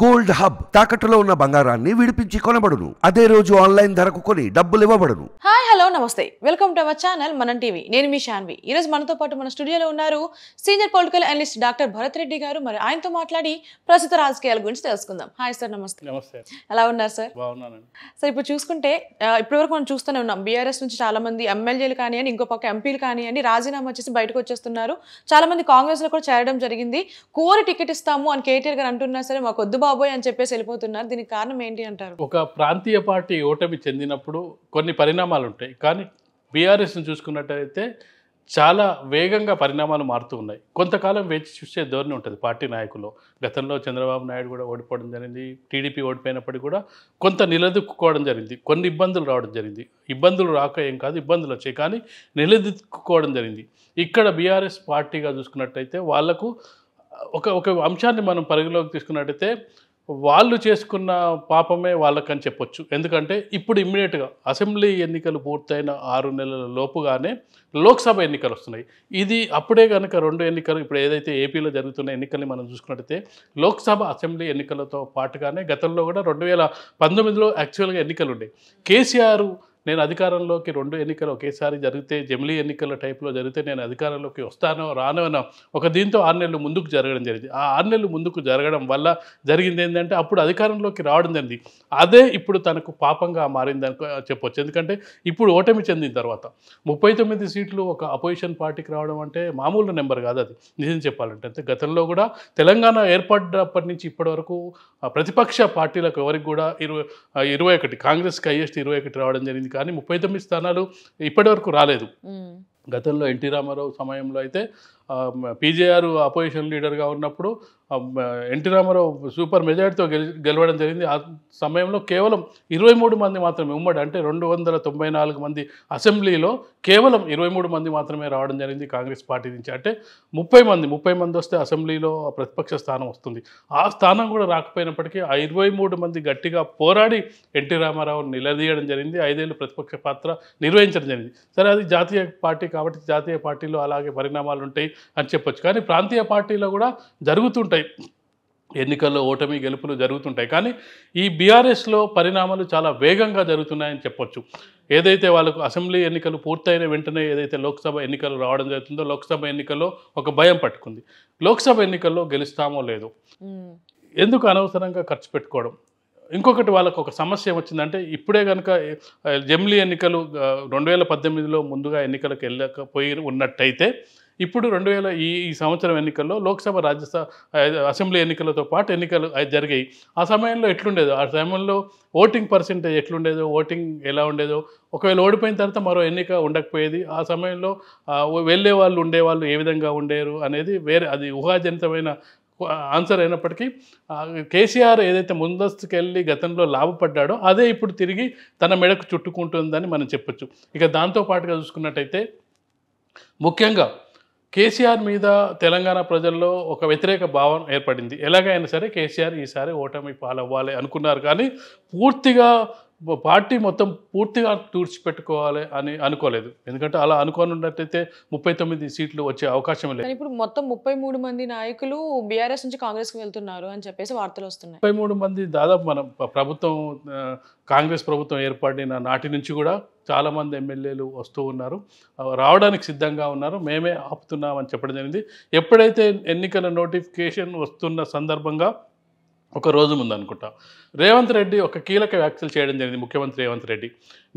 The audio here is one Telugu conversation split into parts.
గోల్డ్ హబ్ తాకట్టులో ఉన్న బంగారాన్ని విడిపించి కొనబడును అదే రోజు ఆన్లైన్ ధరకు కొని డబ్బులు ఇవ్వబడును హాయ్ హలో నమస్తే వెల్కమ్ టు అవర్ ఛానల్ మనం టీవీ నేను మీ శాన్వి ఈ రోజు మనతో పాటు మన స్టూడియోలో ఉన్నారు senior political analyst doctor Bharath Reddy గారు మరి ఆయనతో మాట్లాడి ప్రస్తుత రాజకీయాల గురించి తెలుసుకుందాం హాయ్ సార్ నమస్తే నమస్తే ఎలా ఉన్నారు సార్ బాగున్నానండి సార్ ఇప్పుడు చూసుకుంటే ఇప్పటివరకు మనం చూస్తూనే ఉన్నాం బీఆర్ఎస్ నుంచి చాలా మంది ఎమ్మెల్యేలు అని ఇంకో పక్క ఎంపీలు అని రాజీనామా చేసి బయటకు వచ్చేస్తున్నారు చాలా మంది కాంగ్రెస్ లో కూడా చేరడం జరిగింది కోరి టికెట్ ఇస్తాము అని కేటీఆర్ గారు అంటున్నా సరే మాకు వద్దు బాబోయ్ అని చెప్పేసి వెళ్ళిపోతున్నారు దీనికి కారణం ఏంటి అంటారు ఒక ప్రాంతీయ పార్టీ ఓటమి చెందినప్పుడు కొన్ని పరిణామాలు ఉంటాయి కానీ బీఆర్ఎస్ని చూసుకున్నట్టయితే చాలా వేగంగా పరిణామాలు మారుతూ ఉన్నాయి కొంతకాలం వేచి చూసే ధోరణి ఉంటుంది పార్టీ నాయకులు గతంలో చంద్రబాబు నాయుడు కూడా ఓడిపోవడం జరిగింది టీడీపీ ఓడిపోయినప్పటికీ కూడా కొంత నిలదొక్కుకోవడం జరిగింది కొన్ని ఇబ్బందులు రావడం జరిగింది ఇబ్బందులు రాక ఏం కాదు ఇబ్బందులు వచ్చాయి కానీ నిలదొక్కుకోవడం జరిగింది ఇక్కడ బీఆర్ఎస్ పార్టీగా చూసుకున్నట్టయితే వాళ్లకు ఒక ఒక అంశాన్ని మనం పరిగణలోకి తీసుకున్నట్టయితే వాళ్ళు చేసుకున్న పాపమే వాళ్ళకని చెప్పొచ్చు ఎందుకంటే ఇప్పుడు ఇమ్మీడియట్గా అసెంబ్లీ ఎన్నికలు పూర్తయిన ఆరు నెలల లోపుగానే లోక్సభ ఎన్నికలు వస్తున్నాయి ఇది అప్పుడే కనుక రెండు ఎన్నికలు ఇప్పుడు ఏదైతే ఏపీలో జరుగుతున్న ఎన్నికల్ని మనం చూసుకున్నట్టయితే లోక్సభ అసెంబ్లీ ఎన్నికలతో పాటుగానే గతంలో కూడా రెండు వేల పంతొమ్మిదిలో యాక్చువల్గా ఎన్నికలు ఉండే కేసీఆర్ నేను అధికారంలోకి రెండు ఎన్నికలు ఒకేసారి జరిగితే జమిలీ ఎన్నికల టైప్లో జరిగితే నేను అధికారంలోకి వస్తానో రానో ఒక దీంతో ఆరు నెలలు ముందుకు జరగడం జరిగింది ఆ ఆరు నెలలు ముందుకు జరగడం వల్ల జరిగింది ఏంటంటే అప్పుడు అధికారంలోకి రావడం జరిగింది అదే ఇప్పుడు తనకు పాపంగా మారిందని చెప్పొచ్చు ఎందుకంటే ఇప్పుడు ఓటమి చెందిన తర్వాత ముప్పై తొమ్మిది సీట్లు ఒక అపోజిషన్ పార్టీకి రావడం అంటే మామూలు నెంబర్ కాదు అది నిజం చెప్పాలంటే అంటే గతంలో కూడా తెలంగాణ ఏర్పడినప్పటి నుంచి ఇప్పటివరకు ప్రతిపక్ష పార్టీలకు ఎవరికి కూడా ఇరవై ఇరవై ఒకటి కాంగ్రెస్కి హైయెస్ట్ ఇరవై ఒకటి రావడం జరిగింది కానీ ముప్పై తొమ్మిది స్థానాలు ఇప్పటి వరకు రాలేదు గతంలో ఎన్టీ రామారావు సమయంలో అయితే పీజేఆర్ అపోజిషన్ లీడర్గా ఉన్నప్పుడు ఎన్టీ రామారావు సూపర్ గెలి గెలవడం జరిగింది ఆ సమయంలో కేవలం ఇరవై మూడు మంది మాత్రమే ఉమ్మడి అంటే రెండు వందల తొంభై నాలుగు మంది అసెంబ్లీలో కేవలం ఇరవై మూడు మంది మాత్రమే రావడం జరిగింది కాంగ్రెస్ పార్టీ నుంచి అంటే ముప్పై మంది ముప్పై మంది వస్తే అసెంబ్లీలో ప్రతిపక్ష స్థానం వస్తుంది ఆ స్థానం కూడా రాకపోయినప్పటికీ ఆ ఇరవై మూడు మంది గట్టిగా పోరాడి ఎన్టీ రామారావుని నిలదీయడం జరిగింది ఐదేళ్ళు ప్రతిపక్ష పాత్ర నిర్వహించడం జరిగింది సరే అది జాతీయ పార్టీ కాబట్టి జాతీయ పార్టీలో అలాగే పరిణామాలు ఉంటాయి అని చెప్పొచ్చు కానీ ప్రాంతీయ పార్టీలో కూడా జరుగుతుంటాయి ఎన్నికల్లో ఓటమి గెలుపులు జరుగుతుంటాయి కానీ ఈ బీఆర్ఎస్లో పరిణామాలు చాలా వేగంగా జరుగుతున్నాయని చెప్పొచ్చు ఏదైతే వాళ్ళకు అసెంబ్లీ ఎన్నికలు పూర్తయిన వెంటనే ఏదైతే లోక్సభ ఎన్నికలు రావడం జరుగుతుందో లోక్సభ ఎన్నికల్లో ఒక భయం పట్టుకుంది లోక్సభ ఎన్నికల్లో గెలుస్తామో లేదో ఎందుకు అనవసరంగా ఖర్చు పెట్టుకోవడం ఇంకొకటి వాళ్ళకు ఒక సమస్య వచ్చిందంటే ఇప్పుడే కనుక జమ్లీ ఎన్నికలు రెండు వేల పద్దెనిమిదిలో ముందుగా ఎన్నికలకు వెళ్ళకపోయి ఉన్నట్టయితే ఇప్పుడు రెండు వేల ఈ ఈ సంవత్సరం ఎన్నికల్లో లోక్సభ రాజ్యసభ అసెంబ్లీ ఎన్నికలతో పాటు ఎన్నికలు జరిగాయి ఆ సమయంలో ఎట్లుండేదో ఆ సమయంలో ఓటింగ్ పర్సెంటేజ్ ఎట్లుండేదో ఓటింగ్ ఎలా ఉండేదో ఒకవేళ ఓడిపోయిన తర్వాత మరో ఎన్నిక ఉండకపోయేది ఆ సమయంలో వెళ్ళే వాళ్ళు ఉండేవాళ్ళు ఏ విధంగా ఉండేరు అనేది వేరే అది ఊహాజనితమైన ఆన్సర్ అయినప్పటికీ కేసీఆర్ ఏదైతే ముందస్తుకెళ్ళి గతంలో లాభపడ్డాడో అదే ఇప్పుడు తిరిగి తన మెడకు చుట్టుకుంటుందని మనం చెప్పొచ్చు ఇక దాంతోపాటుగా చూసుకున్నట్టయితే ముఖ్యంగా కేసీఆర్ మీద తెలంగాణ ప్రజల్లో ఒక వ్యతిరేక భావం ఏర్పడింది ఎలాగైనా సరే కేసీఆర్ ఈసారి ఓటమి పాలవ్వాలి అనుకున్నారు కానీ పూర్తిగా పార్టీ మొత్తం పూర్తిగా తుడిచిపెట్టుకోవాలి అని అనుకోలేదు ఎందుకంటే అలా అనుకోని ఉన్నట్టయితే ముప్పై తొమ్మిది సీట్లు వచ్చే అవకాశం లేదు ఇప్పుడు మొత్తం ముప్పై మూడు మంది నాయకులు బీఆర్ఎస్ నుంచి కాంగ్రెస్కి వెళ్తున్నారు అని చెప్పేసి వార్తలు వస్తున్నాయి ముప్పై మూడు మంది దాదాపు మనం ప్రభుత్వం కాంగ్రెస్ ప్రభుత్వం ఏర్పడిన నాటి నుంచి కూడా చాలామంది ఎమ్మెల్యేలు వస్తూ ఉన్నారు రావడానికి సిద్ధంగా ఉన్నారు మేమే ఆపుతున్నామని చెప్పడం జరిగింది ఎప్పుడైతే ఎన్నికల నోటిఫికేషన్ వస్తున్న సందర్భంగా ఒక రోజు ముందనుకుంటా రేవంత్ రెడ్డి ఒక కీలక వ్యాఖ్యలు చేయడం జరిగింది ముఖ్యమంత్రి రేవంత్ రెడ్డి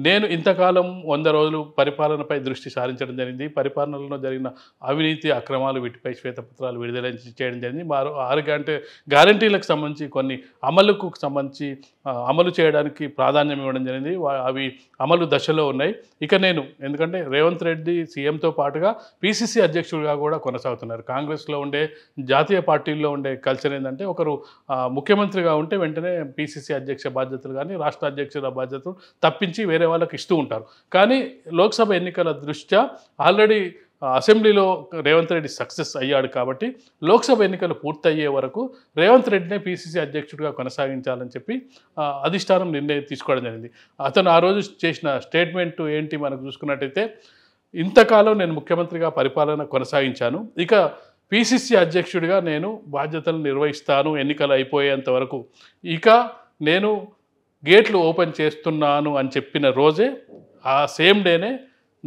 నేను ఇంతకాలం వంద రోజులు పరిపాలనపై దృష్టి సారించడం జరిగింది పరిపాలనలో జరిగిన అవినీతి అక్రమాలు వీటిపై శ్వేతపత్రాలు విడుదల చేయడం జరిగింది మరో ఆరు గంటే గ్యారంటీలకు సంబంధించి కొన్ని అమలుకు సంబంధించి అమలు చేయడానికి ప్రాధాన్యం ఇవ్వడం జరిగింది అవి అమలు దశలో ఉన్నాయి ఇక నేను ఎందుకంటే రేవంత్ రెడ్డి సీఎంతో పాటుగా పీసీసీ అధ్యక్షుడిగా కూడా కొనసాగుతున్నారు కాంగ్రెస్లో ఉండే జాతీయ పార్టీల్లో ఉండే కల్చర్ ఏంటంటే ఒకరు ముఖ్యమంత్రిగా ఉంటే వెంటనే పీసీసీ అధ్యక్ష బాధ్యతలు కానీ రాష్ట్ర అధ్యక్షుల బాధ్యతలు తప్పించి వేరే వేరే వాళ్ళకి ఇస్తూ ఉంటారు కానీ లోక్సభ ఎన్నికల దృష్ట్యా ఆల్రెడీ అసెంబ్లీలో రేవంత్ రెడ్డి సక్సెస్ అయ్యాడు కాబట్టి లోక్సభ ఎన్నికలు పూర్తయ్యే వరకు రేవంత్ రెడ్డినే పీసీసీ అధ్యక్షుడిగా కొనసాగించాలని చెప్పి అధిష్టానం నిర్ణయం తీసుకోవడం జరిగింది అతను ఆ రోజు చేసిన స్టేట్మెంట్ ఏంటి మనకు చూసుకున్నట్టయితే ఇంతకాలం నేను ముఖ్యమంత్రిగా పరిపాలన కొనసాగించాను ఇక పీసీసీ అధ్యక్షుడిగా నేను బాధ్యతలు నిర్వహిస్తాను ఎన్నికలు అయిపోయేంత వరకు ఇక నేను గేట్లు ఓపెన్ చేస్తున్నాను అని చెప్పిన రోజే ఆ సేమ్ డేనే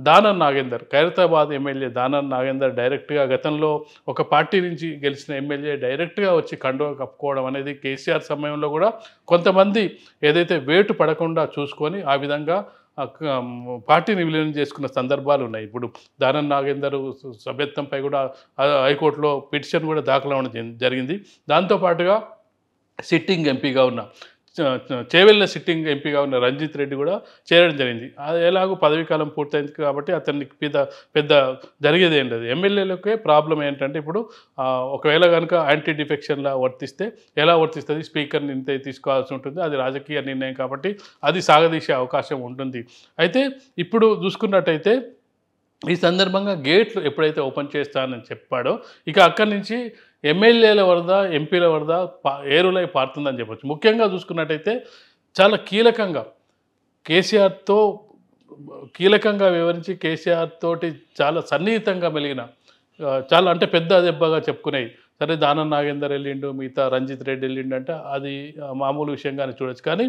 దానన్ నాగేందర్ ఖైరతాబాద్ ఎమ్మెల్యే దానన్ నాగేందర్ డైరెక్ట్గా గతంలో ఒక పార్టీ నుంచి గెలిచిన ఎమ్మెల్యే డైరెక్ట్గా వచ్చి కండువ కప్పుకోవడం అనేది కేసీఆర్ సమయంలో కూడా కొంతమంది ఏదైతే వేటు పడకుండా చూసుకొని ఆ విధంగా పార్టీని విలీనం చేసుకున్న సందర్భాలు ఉన్నాయి ఇప్పుడు దానన్ నాగేందర్ సభ్యత్వంపై కూడా హైకోర్టులో పిటిషన్ కూడా దాఖలు అవ్వడం జరిగింది దాంతోపాటుగా సిట్టింగ్ ఎంపీగా ఉన్న చేవెళ్ళిన సిట్టింగ్ ఎంపీగా ఉన్న రంజిత్ రెడ్డి కూడా చేరడం జరిగింది అది ఎలాగో పదవీకాలం పూర్తయింది కాబట్టి అతనికి పెద్ద పెద్ద జరిగేది ఏంటి అది ఎమ్మెల్యేలకే ప్రాబ్లం ఏంటంటే ఇప్పుడు ఒకవేళ కనుక యాంటీ డిఫెక్షన్లా వర్తిస్తే ఎలా వర్తిస్తుంది స్పీకర్ని ఇంత తీసుకోవాల్సి ఉంటుంది అది రాజకీయ నిర్ణయం కాబట్టి అది సాగదీసే అవకాశం ఉంటుంది అయితే ఇప్పుడు చూసుకున్నట్టయితే ఈ సందర్భంగా గేట్లు ఎప్పుడైతే ఓపెన్ చేస్తానని చెప్పాడో ఇక అక్కడి నుంచి ఎమ్మెల్యేల వరద ఎంపీల వరద ఏరులై పారుతుందని చెప్పొచ్చు ముఖ్యంగా చూసుకున్నట్టయితే చాలా కీలకంగా కేసీఆర్తో కీలకంగా వివరించి కేసీఆర్ తోటి చాలా సన్నిహితంగా మెలిగిన చాలా అంటే పెద్ద దెబ్బగా చెప్పుకునేవి సరే దానం నాగేందర్ వెళ్ళిండు మిగతా రంజిత్ రెడ్డి వెళ్ళిండు అంటే అది మామూలు విషయంగానే చూడొచ్చు కానీ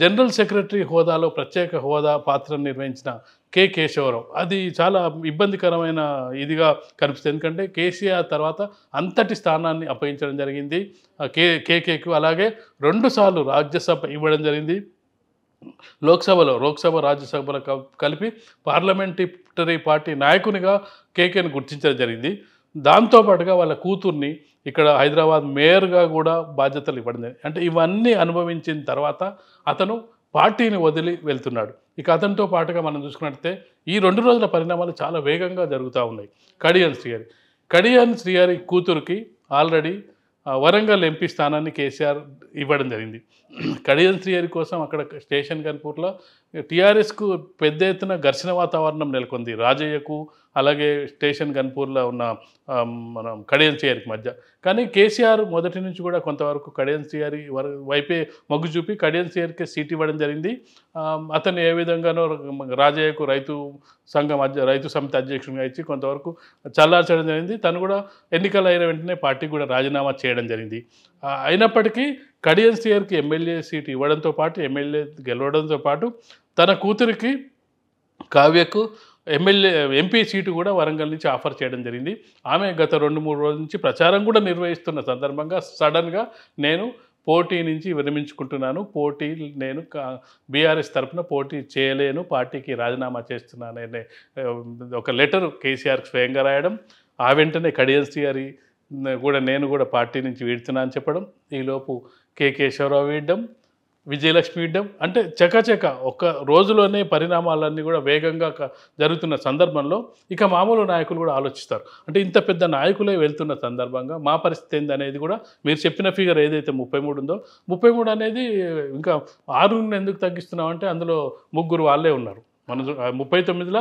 జనరల్ సెక్రటరీ హోదాలో ప్రత్యేక హోదా పాత్రను నిర్వహించిన కె కేశవరావు అది చాలా ఇబ్బందికరమైన ఇదిగా కనిపిస్తుంది ఎందుకంటే కేసీఆర్ తర్వాత అంతటి స్థానాన్ని అప్పగించడం జరిగింది కే కేకేకు అలాగే రెండుసార్లు రాజ్యసభ ఇవ్వడం జరిగింది లోక్సభలో లోక్సభ రాజ్యసభలో కలిపి పార్లమెంటరీ పార్టీ నాయకునిగా కేకేను గుర్తించడం జరిగింది దాంతోపాటుగా వాళ్ళ కూతుర్ని ఇక్కడ హైదరాబాద్ మేయర్గా కూడా బాధ్యతలు ఇవ్వడం అంటే ఇవన్నీ అనుభవించిన తర్వాత అతను పార్టీని వదిలి వెళ్తున్నాడు ఇక అతనితో పాటుగా మనం చూసుకున్నట్లయితే ఈ రెండు రోజుల పరిణామాలు చాలా వేగంగా జరుగుతూ ఉన్నాయి కడియన్ శ్రీగారి కడియన్ శ్రీగారి కూతురికి ఆల్రెడీ వరంగల్ ఎంపీ స్థానాన్ని కేసీఆర్ ఇవ్వడం జరిగింది కడియం శ్రీగారి కోసం అక్కడ స్టేషన్ కన్పూర్లో టీఆర్ఎస్కు పెద్ద ఎత్తున ఘర్షణ వాతావరణం నెలకొంది రాజయ్యకు అలాగే స్టేషన్ గన్పూర్లో ఉన్న మన కడియన్సీఆర్కి మధ్య కానీ కేసీఆర్ మొదటి నుంచి కూడా కొంతవరకు కడియన్సీఆర్ చేరి వైపే మొగ్గు చూపి కడియం సీట్ ఇవ్వడం జరిగింది అతను ఏ విధంగానో రాజయ్యకు రైతు సంఘం అధ్య రైతు సమితి అధ్యక్షునిగా ఇచ్చి కొంతవరకు చల్లార్చడం జరిగింది తను కూడా ఎన్నికలు అయిన వెంటనే పార్టీ కూడా రాజీనామా చేయడం జరిగింది అయినప్పటికీ కడియం సిఆర్కి ఎమ్మెల్యే సీట్ ఇవ్వడంతో పాటు ఎమ్మెల్యే గెలవడంతో పాటు తన కూతురికి కావ్యకు ఎమ్మెల్యే ఎంపీ సీటు కూడా వరంగల్ నుంచి ఆఫర్ చేయడం జరిగింది ఆమె గత రెండు మూడు రోజుల నుంచి ప్రచారం కూడా నిర్వహిస్తున్న సందర్భంగా సడన్గా నేను పోటీ నుంచి విరమించుకుంటున్నాను పోటీ నేను బీఆర్ఎస్ తరఫున పోటీ చేయలేను పార్టీకి రాజీనామా చేస్తున్నాను అనే ఒక లెటర్ కేసీఆర్కి స్వయంగా రాయడం ఆ వెంటనే కడియన్స్ గారి కూడా నేను కూడా పార్టీ నుంచి వీడుతున్నా అని చెప్పడం ఈలోపు కే కేశవరావు వీడడం విజయలక్ష్మి యుద్ధం అంటే చకచక ఒక్క రోజులోనే పరిణామాలన్నీ కూడా వేగంగా జరుగుతున్న సందర్భంలో ఇక మామూలు నాయకులు కూడా ఆలోచిస్తారు అంటే ఇంత పెద్ద నాయకులే వెళ్తున్న సందర్భంగా మా పరిస్థితి ఏంది అనేది కూడా మీరు చెప్పిన ఫిగర్ ఏదైతే ముప్పై మూడు ఉందో ముప్పై మూడు అనేది ఇంకా ఆరుని ఎందుకు తగ్గిస్తున్నాం అంటే అందులో ముగ్గురు వాళ్ళే ఉన్నారు మన ముప్పై తొమ్మిదిలో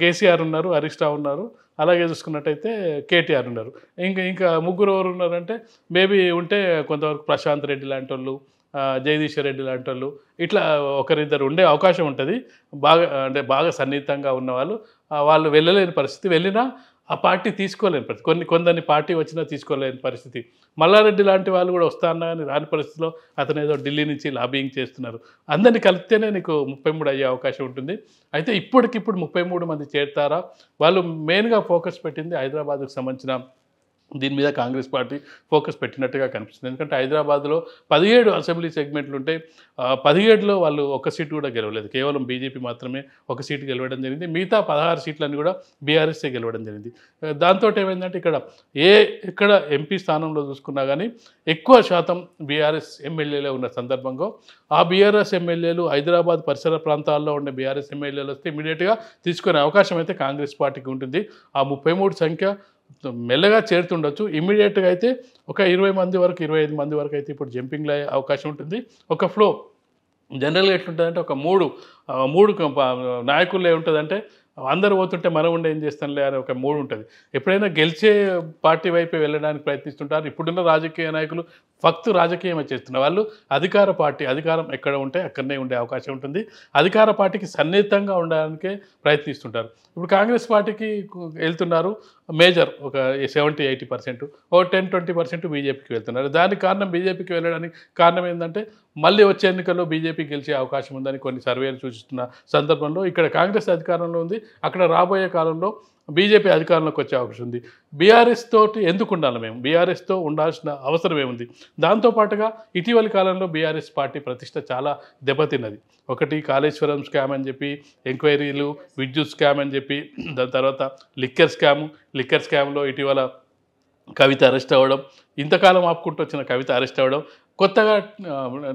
కేసీఆర్ ఉన్నారు హరీష్ రావు ఉన్నారు అలాగే చూసుకున్నట్టయితే కేటీఆర్ ఉన్నారు ఇంకా ఇంకా ముగ్గురు ఎవరు ఉన్నారంటే మేబీ ఉంటే కొంతవరకు ప్రశాంత్ రెడ్డి లాంటి వాళ్ళు జగదీశ్వర రెడ్డి లాంటి వాళ్ళు ఇట్లా ఒకరిద్దరు ఉండే అవకాశం ఉంటుంది బాగా అంటే బాగా సన్నిహితంగా ఉన్నవాళ్ళు వాళ్ళు వెళ్ళలేని పరిస్థితి వెళ్ళినా ఆ పార్టీ తీసుకోలేని పరిస్థితి కొన్ని కొందరిని పార్టీ వచ్చినా తీసుకోలేని పరిస్థితి మల్లారెడ్డి లాంటి వాళ్ళు కూడా వస్తానా అని రాని పరిస్థితిలో అతను ఏదో ఢిల్లీ నుంచి లాబింగ్ చేస్తున్నారు అందరిని కలిపితేనే నీకు ముప్పై మూడు అయ్యే అవకాశం ఉంటుంది అయితే ఇప్పటికిప్పుడు ముప్పై మూడు మంది చేరుతారా వాళ్ళు మెయిన్గా ఫోకస్ పెట్టింది హైదరాబాద్కు సంబంధించిన దీని మీద కాంగ్రెస్ పార్టీ ఫోకస్ పెట్టినట్టుగా కనిపిస్తుంది ఎందుకంటే హైదరాబాద్లో పదిహేడు అసెంబ్లీ సెగ్మెంట్లు ఉంటే పదిహేడులో వాళ్ళు ఒక సీటు కూడా గెలవలేదు కేవలం బీజేపీ మాత్రమే ఒక సీటు గెలవడం జరిగింది మిగతా పదహారు సీట్లన్నీ కూడా బీఆర్ఎస్ఏ గెలవడం జరిగింది దాంతో ఏమైందంటే ఇక్కడ ఏ ఇక్కడ ఎంపీ స్థానంలో చూసుకున్నా కానీ ఎక్కువ శాతం బీఆర్ఎస్ ఎమ్మెల్యేలే ఉన్న సందర్భంగా ఆ బీఆర్ఎస్ ఎమ్మెల్యేలు హైదరాబాద్ పరిసర ప్రాంతాల్లో ఉండే బీఆర్ఎస్ ఎమ్మెల్యేలు వస్తే ఇమీడియట్గా తీసుకునే అవకాశం అయితే కాంగ్రెస్ పార్టీకి ఉంటుంది ఆ ముప్పై సంఖ్య మెల్లగా చేరుతుండొచ్చు ఇమీడియట్గా అయితే ఒక ఇరవై మంది వరకు ఇరవై ఐదు మంది వరకు అయితే ఇప్పుడు జంపింగ్లో అవకాశం ఉంటుంది ఒక ఫ్లో జనరల్గా ఎట్లుంటుందంటే ఒక మూడు మూడు నాయకుల్లో ఏముంటుందంటే అందరూ పోతుంటే మనం ఉండి ఏం చేస్తానులే అని ఒక మూడు ఉంటుంది ఎప్పుడైనా గెలిచే పార్టీ వైపు వెళ్ళడానికి ప్రయత్నిస్తుంటారు ఇప్పుడున్న రాజకీయ నాయకులు ఫక్తు రాజకీయం చేస్తున్న వాళ్ళు అధికార పార్టీ అధికారం ఎక్కడ ఉంటే అక్కడనే ఉండే అవకాశం ఉంటుంది అధికార పార్టీకి సన్నిహితంగా ఉండడానికే ప్రయత్నిస్తుంటారు ఇప్పుడు కాంగ్రెస్ పార్టీకి వెళ్తున్నారు మేజర్ ఒక సెవెంటీ ఎయిటీ పర్సెంట్ ఓ టెన్ ట్వంటీ పర్సెంట్ బీజేపీకి వెళ్తున్నారు దానికి కారణం బీజేపీకి వెళ్ళడానికి కారణం ఏంటంటే మళ్ళీ వచ్చే ఎన్నికల్లో బీజేపీ గెలిచే అవకాశం ఉందని కొన్ని సర్వేలు సూచిస్తున్న సందర్భంలో ఇక్కడ కాంగ్రెస్ అధికారంలో ఉంది అక్కడ రాబోయే కాలంలో బీజేపీ అధికారంలోకి వచ్చే అవకాశం ఉంది బీఆర్ఎస్ తోటి ఎందుకు ఉండాలి మేము బీఆర్ఎస్తో ఉండాల్సిన అవసరం ఏముంది దాంతోపాటుగా ఇటీవలి కాలంలో బీఆర్ఎస్ పార్టీ ప్రతిష్ట చాలా దెబ్బతిన్నది ఒకటి కాళేశ్వరం స్కామ్ అని చెప్పి ఎంక్వైరీలు విద్యుత్ స్కామ్ అని చెప్పి దాని తర్వాత లిక్కర్ స్కాము లిక్కర్ స్కామ్లో ఇటీవల కవిత అరెస్ట్ అవ్వడం ఇంతకాలం ఆపుకుంటూ వచ్చిన కవిత అరెస్ట్ అవ్వడం కొత్తగా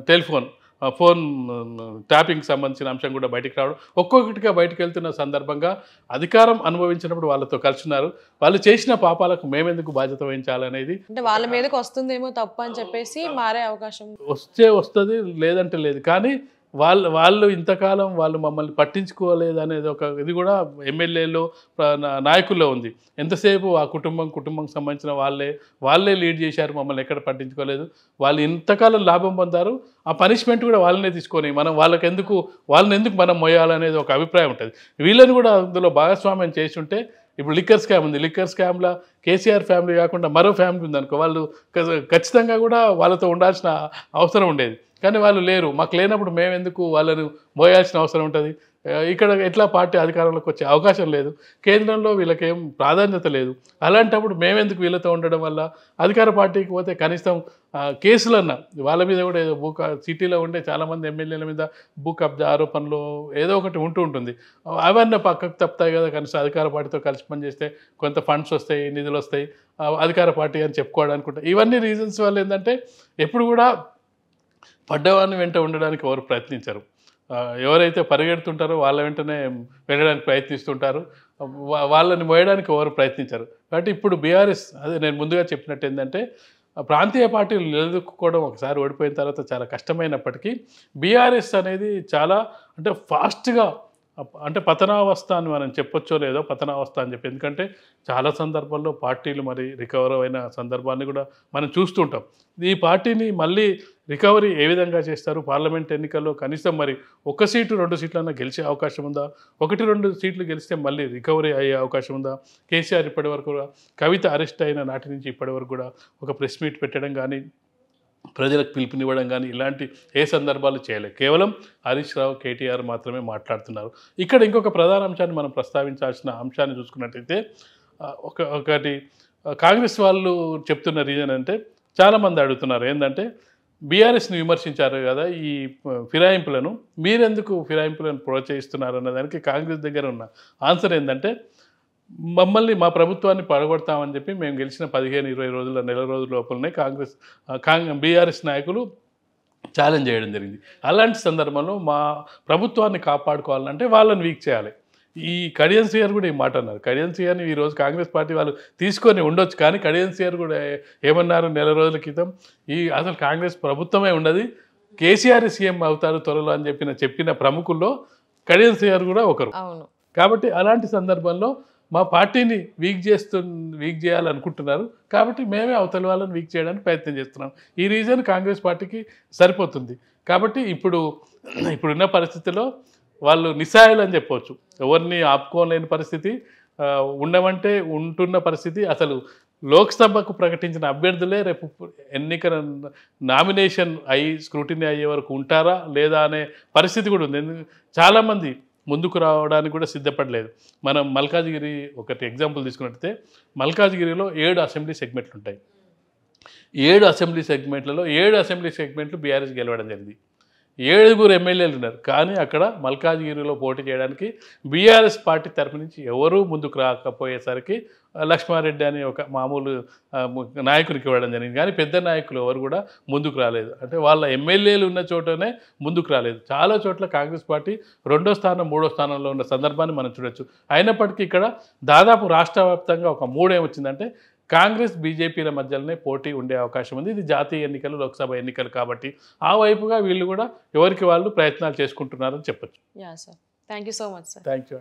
టెలిఫోన్ ఫోన్ ట్యాపింగ్కి సంబంధించిన అంశం కూడా బయటకు రావడం ఒక్కొక్కటిగా బయటకు వెళ్తున్న సందర్భంగా అధికారం అనుభవించినప్పుడు వాళ్ళతో కలిసినారు వాళ్ళు చేసిన పాపాలకు మేమెందుకు బాధ్యత వహించాలనేది అంటే వాళ్ళ మీదకి వస్తుందేమో తప్పు అని చెప్పేసి మారే అవకాశం వస్తే వస్తుంది లేదంటే లేదు కానీ వాళ్ళు వాళ్ళు ఇంతకాలం వాళ్ళు మమ్మల్ని పట్టించుకోలేదు అనేది ఒక ఇది కూడా ఎమ్మెల్యేలో నాయకుల్లో ఉంది ఎంతసేపు ఆ కుటుంబం కుటుంబం సంబంధించిన వాళ్ళే వాళ్ళే లీడ్ చేశారు మమ్మల్ని ఎక్కడ పట్టించుకోలేదు వాళ్ళు ఇంతకాలం లాభం పొందారు ఆ పనిష్మెంట్ కూడా వాళ్ళనే తీసుకొని మనం వాళ్ళకి ఎందుకు వాళ్ళని ఎందుకు మనం మొయ్యాలనేది ఒక అభిప్రాయం ఉంటుంది వీళ్ళని కూడా అందులో భాగస్వామ్యం చేసి ఉంటే ఇప్పుడు లిక్కర్ స్కామ్ ఉంది లిక్కర్ స్కామ్లో కేసీఆర్ ఫ్యామిలీ కాకుండా మరో ఫ్యామిలీ ఉందనుకో వాళ్ళు ఖచ్చితంగా కూడా వాళ్ళతో ఉండాల్సిన అవసరం ఉండేది కానీ వాళ్ళు లేరు మాకు లేనప్పుడు మేమెందుకు వాళ్ళను మోయాల్సిన అవసరం ఉంటుంది ఇక్కడ ఎట్లా పార్టీ అధికారంలోకి వచ్చే అవకాశం లేదు కేంద్రంలో వీళ్ళకేం ప్రాధాన్యత లేదు అలాంటప్పుడు మేమెందుకు వీళ్ళతో ఉండడం వల్ల అధికార పార్టీకి పోతే కనీసం కేసులన్నా వాళ్ళ మీద కూడా ఏదో భూ సిటీలో ఉండే చాలామంది ఎమ్మెల్యేల మీద భూ కబ్జా ఆరోపణలు ఏదో ఒకటి ఉంటూ ఉంటుంది అవన్నీ పక్కకు తప్పుతాయి కదా కనీసం అధికార పార్టీతో కలిసి పనిచేస్తే కొంత ఫండ్స్ వస్తాయి నిధులు వస్తాయి అధికార పార్టీ అని చెప్పుకోవడానికి ఇవన్నీ రీజన్స్ వల్ల ఏంటంటే ఎప్పుడు కూడా పడ్డవాన్ని వెంట ఉండడానికి ఎవరు ప్రయత్నించరు ఎవరైతే పరిగెడుతుంటారో వాళ్ళ వెంటనే వెళ్ళడానికి ప్రయత్నిస్తుంటారు వాళ్ళని మోయడానికి ఎవరు ప్రయత్నించారు కాబట్టి ఇప్పుడు బీఆర్ఎస్ అదే నేను ముందుగా చెప్పినట్టు ఏంటంటే ప్రాంతీయ పార్టీలు నిలదొక్కుకోవడం ఒకసారి ఓడిపోయిన తర్వాత చాలా కష్టమైనప్పటికీ బీఆర్ఎస్ అనేది చాలా అంటే ఫాస్ట్గా అంటే పతనావస్థ అని మనం చెప్పొచ్చో లేదో పతనావస్థ అని చెప్పి ఎందుకంటే చాలా సందర్భాల్లో పార్టీలు మరి రికవర్ అయిన సందర్భాన్ని కూడా మనం చూస్తుంటాం ఈ పార్టీని మళ్ళీ రికవరీ ఏ విధంగా చేస్తారు పార్లమెంట్ ఎన్నికల్లో కనీసం మరి ఒక సీటు రెండు సీట్లన్నా గెలిచే అవకాశం ఉందా ఒకటి రెండు సీట్లు గెలిస్తే మళ్ళీ రికవరీ అయ్యే అవకాశం ఉందా కేసీఆర్ ఇప్పటి వరకు కూడా కవిత అరెస్ట్ అయిన నాటి నుంచి ఇప్పటి వరకు కూడా ఒక ప్రెస్ మీట్ పెట్టడం కానీ ప్రజలకు పిలుపునివ్వడం కానీ ఇలాంటి ఏ సందర్భాలు చేయలేదు కేవలం హరీష్ రావు కేటీఆర్ మాత్రమే మాట్లాడుతున్నారు ఇక్కడ ఇంకొక ప్రధాన అంశాన్ని మనం ప్రస్తావించాల్సిన అంశాన్ని చూసుకున్నట్టయితే ఒక ఒకటి కాంగ్రెస్ వాళ్ళు చెప్తున్న రీజన్ అంటే చాలామంది అడుగుతున్నారు ఏంటంటే బీఆర్ఎస్ని విమర్శించారు కదా ఈ ఫిరాయింపులను మీరెందుకు ఫిరాయింపులను ప్రోత్సహిస్తున్నారు అన్నదానికి కాంగ్రెస్ దగ్గర ఉన్న ఆన్సర్ ఏంటంటే మమ్మల్ని మా ప్రభుత్వాన్ని పడగొడతామని చెప్పి మేము గెలిచిన పదిహేను ఇరవై రోజుల నెల రోజుల లోపలనే కాంగ్రెస్ కాంగ్రెస్ బీఆర్ఎస్ నాయకులు ఛాలెంజ్ చేయడం జరిగింది అలాంటి సందర్భంలో మా ప్రభుత్వాన్ని కాపాడుకోవాలంటే వాళ్ళని వీక్ చేయాలి ఈ కడియన్సీఆర్ కూడా ఈ మాట అన్నారు కడియన్సీఆర్ని ఈరోజు కాంగ్రెస్ పార్టీ వాళ్ళు తీసుకొని ఉండొచ్చు కానీ కడియన్సీఆర్ కూడా ఏమన్నారు నెల రోజుల క్రితం ఈ అసలు కాంగ్రెస్ ప్రభుత్వమే ఉండదు కేసీఆర్ సీఎం అవుతారు త్వరలో అని చెప్పిన చెప్పిన ప్రముఖుల్లో కడియన్సీఆర్ కూడా ఒకరు కాబట్టి అలాంటి సందర్భంలో మా పార్టీని వీక్ చేస్తు వీక్ చేయాలనుకుంటున్నారు కాబట్టి మేమే అవతల వాళ్ళని వీక్ చేయడానికి ప్రయత్నం చేస్తున్నాం ఈ రీజన్ కాంగ్రెస్ పార్టీకి సరిపోతుంది కాబట్టి ఇప్పుడు ఇప్పుడున్న పరిస్థితిలో వాళ్ళు నిస్సాయాలు అని చెప్పవచ్చు ఎవరిని ఆపుకోలేని పరిస్థితి ఉండమంటే ఉంటున్న పరిస్థితి అసలు లోక్సభకు ప్రకటించిన అభ్యర్థులే రేపు ఎన్నికల నామినేషన్ అయ్యి స్క్రూటినీ అయ్యే వరకు ఉంటారా లేదా అనే పరిస్థితి కూడా ఉంది చాలామంది ముందుకు రావడానికి కూడా సిద్ధపడలేదు మనం మల్కాజ్గిరి ఒకటి ఎగ్జాంపుల్ తీసుకున్నట్టయితే మల్కాజ్గిరిలో ఏడు అసెంబ్లీ సెగ్మెంట్లు ఉంటాయి ఏడు అసెంబ్లీ సెగ్మెంట్లలో ఏడు అసెంబ్లీ సెగ్మెంట్లు బీఆర్ఎస్ గెలవడం జరిగింది ఏడుగురు ఎమ్మెల్యేలు ఉన్నారు కానీ అక్కడ మల్కాజ్గిరిలో పోటీ చేయడానికి బీఆర్ఎస్ పార్టీ తరపు నుంచి ఎవరూ ముందుకు రాకపోయేసరికి లక్ష్మారెడ్డి అని ఒక మామూలు నాయకుడికి ఇవ్వడం జరిగింది కానీ పెద్ద నాయకులు ఎవరు కూడా ముందుకు రాలేదు అంటే వాళ్ళ ఎమ్మెల్యేలు ఉన్న చోటనే ముందుకు రాలేదు చాలా చోట్ల కాంగ్రెస్ పార్టీ రెండో స్థానం మూడో స్థానంలో ఉన్న సందర్భాన్ని మనం చూడొచ్చు అయినప్పటికీ ఇక్కడ దాదాపు రాష్ట్ర వ్యాప్తంగా ఒక మూడేమొచ్చిందంటే కాంగ్రెస్ బీజేపీల మధ్యలోనే పోటీ ఉండే అవకాశం ఉంది ఇది జాతీయ ఎన్నికలు లోక్సభ ఎన్నికలు కాబట్టి ఆ వైపుగా వీళ్ళు కూడా ఎవరికి వాళ్ళు ప్రయత్నాలు చేసుకుంటున్నారని చెప్పచ్చు thank you so much sir thank you